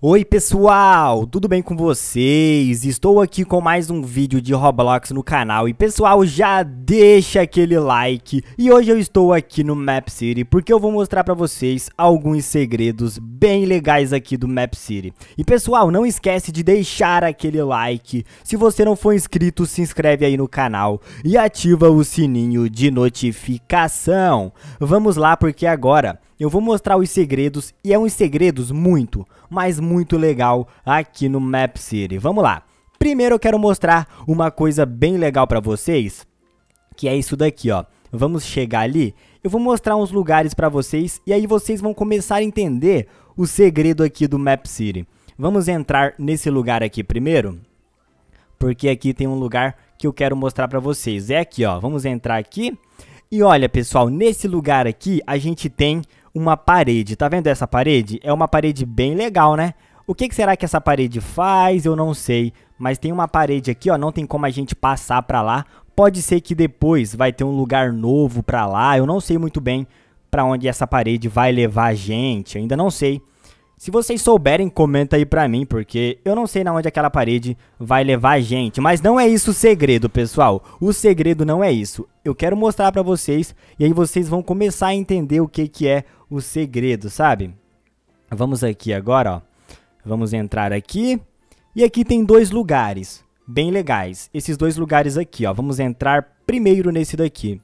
Oi pessoal, tudo bem com vocês? Estou aqui com mais um vídeo de Roblox no canal e pessoal, já deixa aquele like e hoje eu estou aqui no Map City porque eu vou mostrar pra vocês alguns segredos bem legais aqui do Map City. E pessoal, não esquece de deixar aquele like, se você não for inscrito se inscreve aí no canal e ativa o sininho de notificação. Vamos lá porque agora eu vou mostrar os segredos e é uns segredos muito, mas muito legal aqui no Map City. Vamos lá. Primeiro eu quero mostrar uma coisa bem legal para vocês, que é isso daqui, ó. Vamos chegar ali, eu vou mostrar uns lugares para vocês e aí vocês vão começar a entender o segredo aqui do Map City. Vamos entrar nesse lugar aqui primeiro, porque aqui tem um lugar que eu quero mostrar para vocês. É aqui, ó. Vamos entrar aqui. E olha, pessoal, nesse lugar aqui a gente tem uma parede. Tá vendo essa parede? É uma parede bem legal, né? O que, que será que essa parede faz? Eu não sei. Mas tem uma parede aqui, ó. Não tem como a gente passar pra lá. Pode ser que depois vai ter um lugar novo pra lá. Eu não sei muito bem pra onde essa parede vai levar a gente. ainda não sei. Se vocês souberem, comenta aí pra mim, porque eu não sei na onde aquela parede vai levar a gente. Mas não é isso o segredo, pessoal. O segredo não é isso. Eu quero mostrar pra vocês e aí vocês vão começar a entender o que, que é o segredo, sabe? Vamos aqui agora, ó. Vamos entrar aqui. E aqui tem dois lugares bem legais. Esses dois lugares aqui, ó. Vamos entrar primeiro nesse daqui.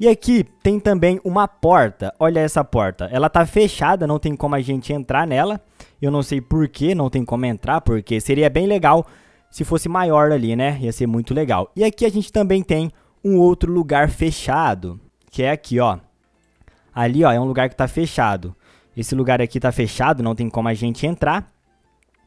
E aqui tem também uma porta. Olha essa porta. Ela tá fechada, não tem como a gente entrar nela. Eu não sei por que não tem como entrar, porque seria bem legal se fosse maior ali, né? Ia ser muito legal. E aqui a gente também tem um outro lugar fechado, que é aqui, ó. Ali, ó, é um lugar que tá fechado. Esse lugar aqui tá fechado, não tem como a gente entrar.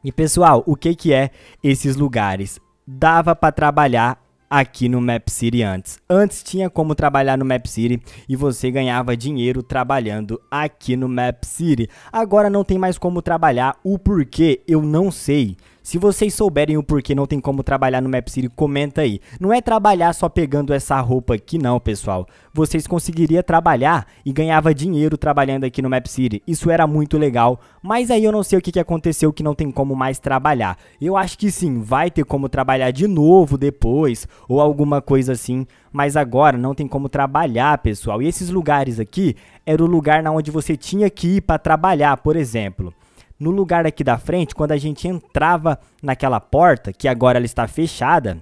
E pessoal, o que que é esses lugares? Dava para trabalhar aqui no Map City antes. Antes tinha como trabalhar no Map City e você ganhava dinheiro trabalhando aqui no Map City. Agora não tem mais como trabalhar, o porquê eu não sei. Se vocês souberem o porquê não tem como trabalhar no Map City, comenta aí. Não é trabalhar só pegando essa roupa aqui não, pessoal. Vocês conseguiriam trabalhar e ganhava dinheiro trabalhando aqui no Map City. Isso era muito legal, mas aí eu não sei o que, que aconteceu que não tem como mais trabalhar. Eu acho que sim, vai ter como trabalhar de novo depois ou alguma coisa assim, mas agora não tem como trabalhar, pessoal. E esses lugares aqui era o lugar na onde você tinha que ir para trabalhar, por exemplo no lugar aqui da frente, quando a gente entrava naquela porta, que agora ela está fechada,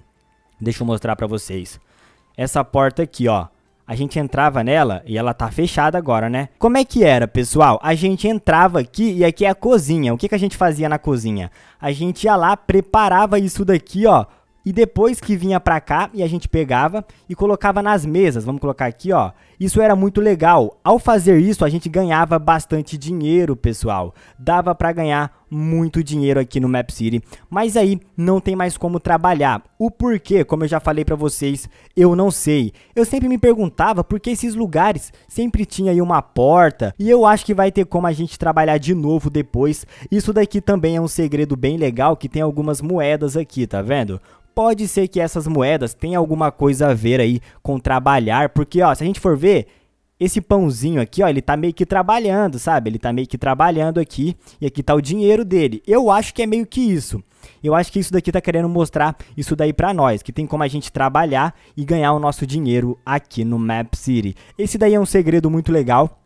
deixa eu mostrar para vocês. Essa porta aqui, ó, a gente entrava nela e ela tá fechada agora, né? Como é que era, pessoal? A gente entrava aqui e aqui é a cozinha. O que, que a gente fazia na cozinha? A gente ia lá, preparava isso daqui, ó, e depois que vinha para cá e a gente pegava e colocava nas mesas, vamos colocar aqui, ó. Isso era muito legal. Ao fazer isso, a gente ganhava bastante dinheiro, pessoal. Dava para ganhar muito dinheiro aqui no Map City, mas aí não tem mais como trabalhar. O porquê, como eu já falei para vocês, eu não sei. Eu sempre me perguntava por que esses lugares sempre tinha aí uma porta, e eu acho que vai ter como a gente trabalhar de novo depois. Isso daqui também é um segredo bem legal que tem algumas moedas aqui, tá vendo? Pode ser que essas moedas tenham alguma coisa a ver aí com trabalhar, porque ó, se a gente for ver, esse pãozinho aqui, ó, ele tá meio que trabalhando, sabe? Ele tá meio que trabalhando aqui e aqui tá o dinheiro dele. Eu acho que é meio que isso. Eu acho que isso daqui tá querendo mostrar isso daí para nós, que tem como a gente trabalhar e ganhar o nosso dinheiro aqui no Map City. Esse daí é um segredo muito legal.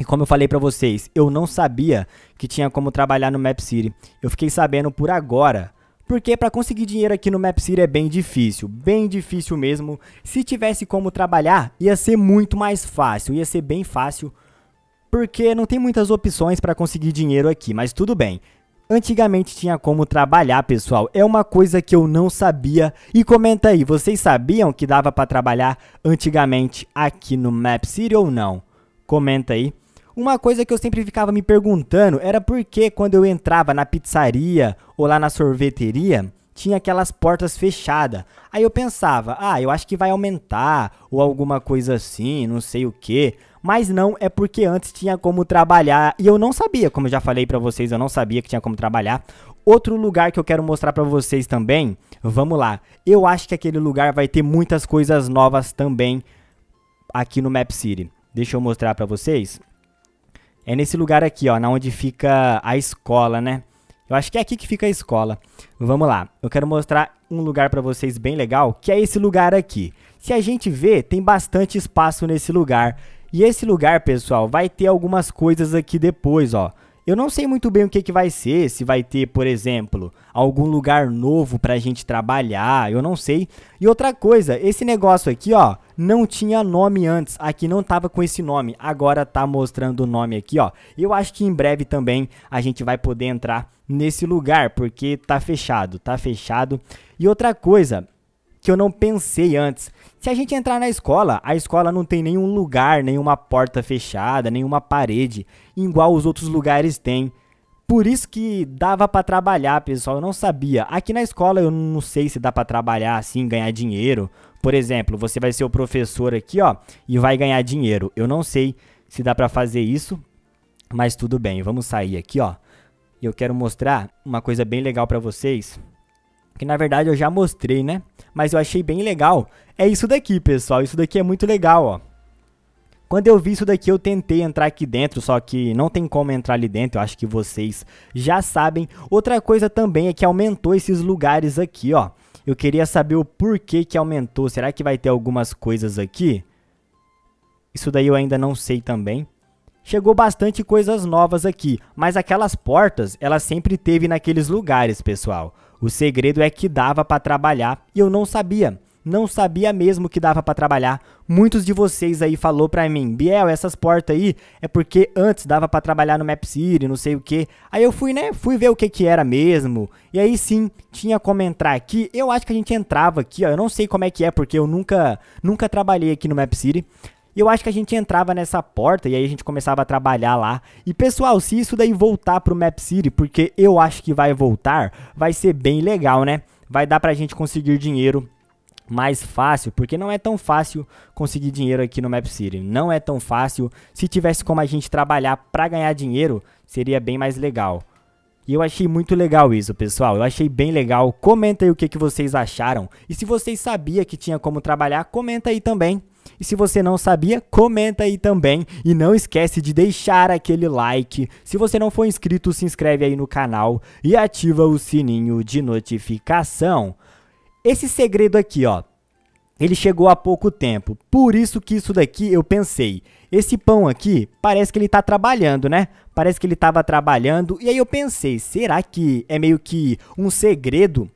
E como eu falei para vocês, eu não sabia que tinha como trabalhar no Map City. Eu fiquei sabendo por agora porque para conseguir dinheiro aqui no Map City é bem difícil, bem difícil mesmo. Se tivesse como trabalhar, ia ser muito mais fácil, ia ser bem fácil, porque não tem muitas opções para conseguir dinheiro aqui, mas tudo bem. Antigamente tinha como trabalhar, pessoal. É uma coisa que eu não sabia. E comenta aí, vocês sabiam que dava para trabalhar antigamente aqui no Map City ou não? Comenta aí. Uma coisa que eu sempre ficava me perguntando era por que quando eu entrava na pizzaria ou lá na sorveteria, tinha aquelas portas fechadas. Aí eu pensava, ah, eu acho que vai aumentar ou alguma coisa assim, não sei o que. Mas não, é porque antes tinha como trabalhar e eu não sabia, como eu já falei para vocês, eu não sabia que tinha como trabalhar. Outro lugar que eu quero mostrar para vocês também, vamos lá. Eu acho que aquele lugar vai ter muitas coisas novas também aqui no Map City. Deixa eu mostrar para vocês. É nesse lugar aqui, ó, na onde fica a escola, né? Eu acho que é aqui que fica a escola. Vamos lá, eu quero mostrar um lugar para vocês bem legal, que é esse lugar aqui. Se a gente vê, tem bastante espaço nesse lugar. E esse lugar, pessoal, vai ter algumas coisas aqui depois, ó. Eu não sei muito bem o que, que vai ser, se vai ter, por exemplo, algum lugar novo pra gente trabalhar, eu não sei. E outra coisa, esse negócio aqui, ó, não tinha nome antes, aqui não tava com esse nome, agora tá mostrando o nome aqui, ó. Eu acho que em breve também a gente vai poder entrar nesse lugar, porque tá fechado, tá fechado. E outra coisa, que eu não pensei antes. Se a gente entrar na escola, a escola não tem nenhum lugar, nenhuma porta fechada, nenhuma parede, igual os outros lugares têm. Por isso que dava para trabalhar, pessoal, eu não sabia. Aqui na escola eu não sei se dá para trabalhar assim, ganhar dinheiro. Por exemplo, você vai ser o professor aqui, ó, e vai ganhar dinheiro. Eu não sei se dá para fazer isso, mas tudo bem. Vamos sair aqui, ó. E eu quero mostrar uma coisa bem legal para vocês que na verdade eu já mostrei, né? Mas eu achei bem legal. É isso daqui, pessoal. Isso daqui é muito legal, ó. Quando eu vi isso daqui, eu tentei entrar aqui dentro, só que não tem como entrar ali dentro, eu acho que vocês já sabem. Outra coisa também é que aumentou esses lugares aqui, ó. Eu queria saber o porquê que aumentou. Será que vai ter algumas coisas aqui? Isso daí eu ainda não sei também. Chegou bastante coisas novas aqui, mas aquelas portas, elas sempre teve naqueles lugares, pessoal. O segredo é que dava para trabalhar e eu não sabia. Não sabia mesmo que dava para trabalhar. Muitos de vocês aí falou para mim, Biel, essas portas aí é porque antes dava para trabalhar no Map City, não sei o que. Aí eu fui, né? Fui ver o que que era mesmo. E aí sim, tinha como entrar aqui. Eu acho que a gente entrava aqui, ó. Eu não sei como é que é porque eu nunca, nunca trabalhei aqui no Map City. E eu acho que a gente entrava nessa porta e aí a gente começava a trabalhar lá. E pessoal, se isso daí voltar pro Map City, porque eu acho que vai voltar, vai ser bem legal, né? Vai dar pra gente conseguir dinheiro mais fácil, porque não é tão fácil conseguir dinheiro aqui no Map City. Não é tão fácil. Se tivesse como a gente trabalhar para ganhar dinheiro, seria bem mais legal. E eu achei muito legal isso, pessoal. Eu achei bem legal. Comenta aí o que, que vocês acharam. E se vocês sabiam que tinha como trabalhar, comenta aí também. E se você não sabia, comenta aí também e não esquece de deixar aquele like. Se você não for inscrito, se inscreve aí no canal e ativa o sininho de notificação. Esse segredo aqui, ó, ele chegou há pouco tempo. Por isso que isso daqui eu pensei. Esse pão aqui, parece que ele tá trabalhando, né? Parece que ele tava trabalhando. E aí eu pensei, será que é meio que um segredo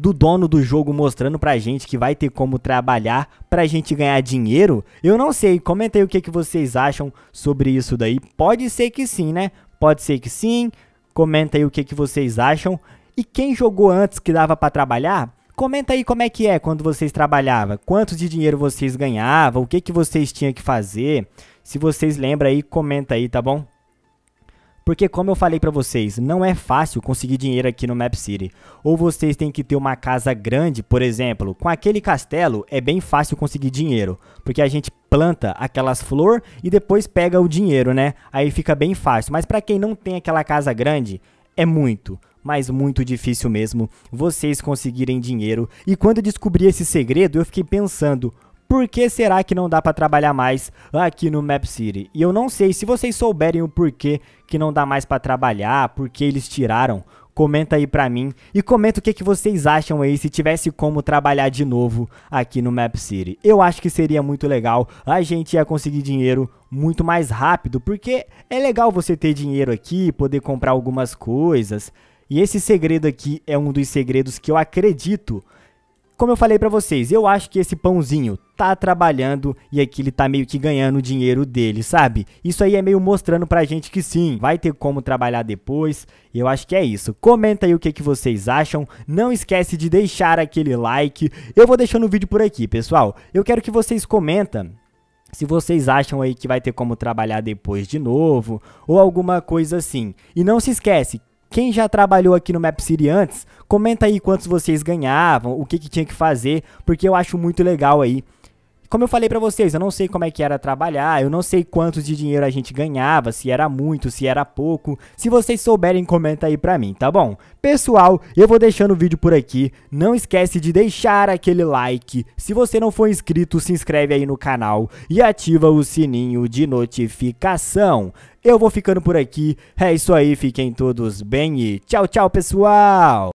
do dono do jogo mostrando pra gente que vai ter como trabalhar pra gente ganhar dinheiro? Eu não sei, comenta aí o que, que vocês acham sobre isso daí. Pode ser que sim, né? Pode ser que sim. Comenta aí o que, que vocês acham. E quem jogou antes que dava para trabalhar? Comenta aí como é que é quando vocês trabalhavam, quanto de dinheiro vocês ganhavam, o que, que vocês tinham que fazer. Se vocês lembram aí, comenta aí, tá bom? Porque como eu falei para vocês, não é fácil conseguir dinheiro aqui no Map City. Ou vocês têm que ter uma casa grande, por exemplo, com aquele castelo é bem fácil conseguir dinheiro, porque a gente planta aquelas flor e depois pega o dinheiro, né? Aí fica bem fácil. Mas para quem não tem aquela casa grande, é muito, mas muito difícil mesmo vocês conseguirem dinheiro. E quando eu descobri esse segredo, eu fiquei pensando, por que será que não dá para trabalhar mais aqui no Map City? E eu não sei, se vocês souberem o porquê que não dá mais para trabalhar, por que eles tiraram, comenta aí pra mim e comenta o que, que vocês acham aí se tivesse como trabalhar de novo aqui no Map City. Eu acho que seria muito legal, a gente ia conseguir dinheiro muito mais rápido, porque é legal você ter dinheiro aqui, poder comprar algumas coisas. E esse segredo aqui é um dos segredos que eu acredito. Como eu falei pra vocês, eu acho que esse pãozinho tá trabalhando e aqui ele tá meio que ganhando o dinheiro dele, sabe? Isso aí é meio mostrando pra gente que sim, vai ter como trabalhar depois. eu acho que é isso. Comenta aí o que, que vocês acham. Não esquece de deixar aquele like. Eu vou deixando o vídeo por aqui, pessoal. Eu quero que vocês comentem se vocês acham aí que vai ter como trabalhar depois de novo, ou alguma coisa assim. E não se esquece, quem já trabalhou aqui no Map City antes, comenta aí quantos vocês ganhavam, o que, que tinha que fazer, porque eu acho muito legal aí como eu falei para vocês, eu não sei como é que era trabalhar, eu não sei quantos de dinheiro a gente ganhava, se era muito, se era pouco. Se vocês souberem, comenta aí pra mim, tá bom? Pessoal, eu vou deixando o vídeo por aqui. Não esquece de deixar aquele like. Se você não for inscrito, se inscreve aí no canal e ativa o sininho de notificação. Eu vou ficando por aqui. É isso aí, fiquem todos bem e tchau, tchau, pessoal!